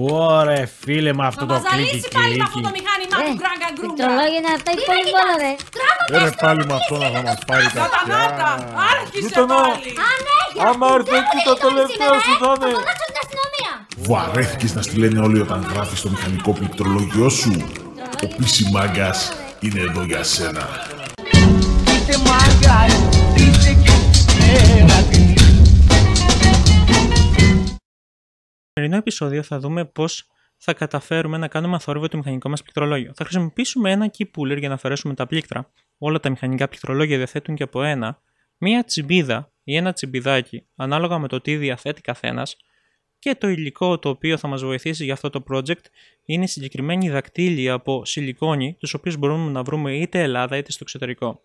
Πόρε φίλε με αυτό το κλικ. Θα ε, ζαλίσει πάλι με αυτό το μηχανημά του γκράγκα γκρούγκα. Τι πάλι με αυτό να μας πάρει τα Άρχισε έρθει το τελευταίο σου ε. θα είναι. να στη όλοι όταν γράφεις το μηχανικό πληκτρολόγιο σου. Ο πίση είναι εδώ για σένα. σημερινό επεισόδιο θα δούμε πώς θα καταφέρουμε να κάνουμε αθόρυβο το μηχανικό μας πληκτρολόγιο. Θα χρησιμοποιήσουμε ένα key puller για να αφαιρέσουμε τα πλήκτρα. Όλα τα μηχανικά πληκτρολόγια διαθέτουν και από ένα, μία τσιμπίδα ή ένα τσιμπιδάκι, ανάλογα με το τι διαθέτει καθένας. Και το υλικό το οποίο θα μας βοηθήσει για αυτό το project είναι συγκεκριμένοι δακτύλοι από σιλικόνη, τους οποίους μπορούμε να βρούμε είτε Ελλάδα είτε στο εξωτερικό,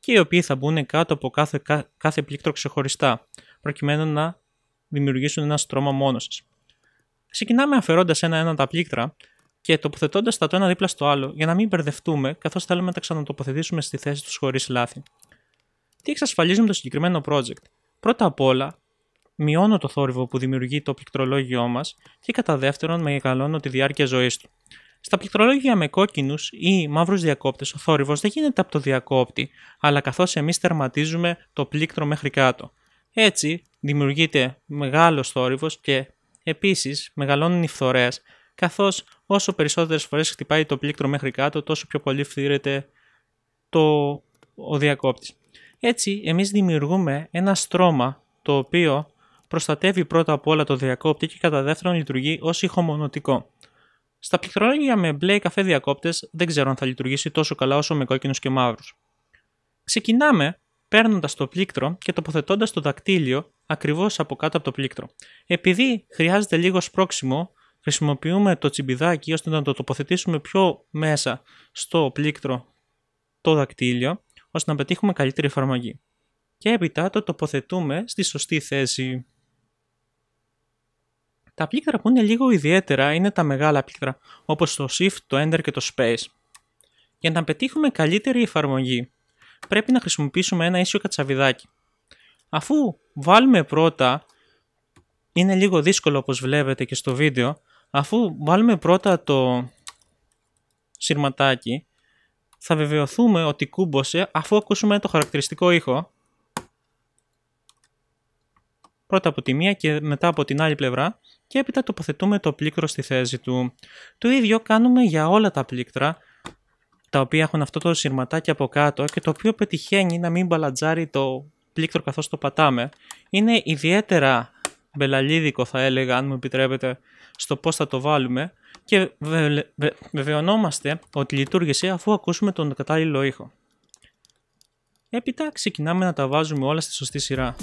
και οι οποίοι θα μπουν κάτω από κάθε, κάθε πλήκτρο ξεχωριστά, προκειμένου να δημιουργήσουν ένα στρώμα μόνο μόνος Ξεκινάμε αφαιρώντας ένα-ένα τα πλήκτρα και τοποθετώντας τα το ένα δίπλα στο άλλο για να μην μπερδευτούμε, καθώς θέλουμε να τα ξανατοποθετήσουμε στη θέση τους χωρίς λάθη. Τι εξασφαλίζουμε το συγκεκριμένο project. Πρώτα απ' όλα, μειώνω το θόρυβο που δημιουργεί το πληκτρολόγιό μας και κατά δεύτερον, μεγαλώνω τη διάρκεια ζωής του. Στα πληκτρολόγια με κόκκινους ή μαύρους διακόπτες, ο θόρυβος δεν γίνεται από το διακόπτη, αλλά καθώς εμείς τερματίζουμε το πλήκτρο μέχρι κάτω. Έτσι, δημιουργείται μεγάλος θόρυβος και Επίσης, μεγαλώνουν οι φθορές, καθώς όσο περισσότερες φορές χτυπάει το πλήκτρο μέχρι κάτω, τόσο πιο πολύ φθύρεται το... ο διακόπτης. Έτσι, εμείς δημιουργούμε ένα στρώμα το οποίο προστατεύει πρώτα απ' όλα το διακόπτη και κατά δεύτερον λειτουργεί ως ηχομονωτικό. Στα πληκτρολόγια με μπλε ή καφέ διακόπτες δεν ξέρω αν θα λειτουργήσει τόσο καλά όσο με κόκκινους και μαύρους. Ξεκινάμε παίρνοντας το πλήκτρο και τοποθετώντας το δακτύλιο ακριβώς από κάτω από το πλήκτρο. Επειδή χρειάζεται λίγο σπρόξιμο, χρησιμοποιούμε το τσιμπιδάκι ώστε να το τοποθετήσουμε πιο μέσα στο πλήκτρο το δακτύλιο, ώστε να πετύχουμε καλύτερη εφαρμογή. Και έπειτα το τοποθετούμε στη σωστή θέση. Τα πλήκτρα που είναι λίγο ιδιαίτερα είναι τα μεγάλα πλήκτρα, όπως το Shift, το Enter και το Space. Για να πετύχουμε καλύτερη εφαρμογή, πρέπει να χρησιμοποιήσουμε ένα ίσιο κατσαβιδάκι. Αφού βάλουμε πρώτα, είναι λίγο δύσκολο όπως βλέπετε και στο βίντεο, αφού βάλουμε πρώτα το σειρματάκι, θα βεβαιωθούμε ότι κούμποσε αφού ακούσουμε το χαρακτηριστικό ήχο. Πρώτα από τη μία και μετά από την άλλη πλευρά και έπειτα τοποθετούμε το πλήκτρο στη θέση του. Το ίδιο κάνουμε για όλα τα πλήκτρα τα οποία έχουν αυτό το σειρματάκι από κάτω και το οποίο πετυχαίνει να μην μπαλατζάρει το πλήκτρο καθώς το πατάμε είναι ιδιαίτερα μπελαλίδικο θα έλεγα αν μου επιτρέπετε στο πώς θα το βάλουμε και βεβαιωνόμαστε ότι λειτουργήσε αφού ακούσουμε τον κατάλληλο ήχο. Έπειτα ξεκινάμε να τα βάζουμε όλα στη σωστή σειρά.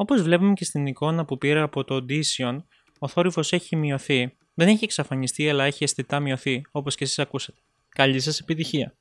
Όπως βλέπουμε και στην εικόνα που πήρα από το Audition, ο θόρυβος έχει μειωθεί. Δεν έχει εξαφανιστεί, αλλά έχει αισθητά μειωθεί, όπως και εσείς ακούσατε. Καλή σας επιτυχία!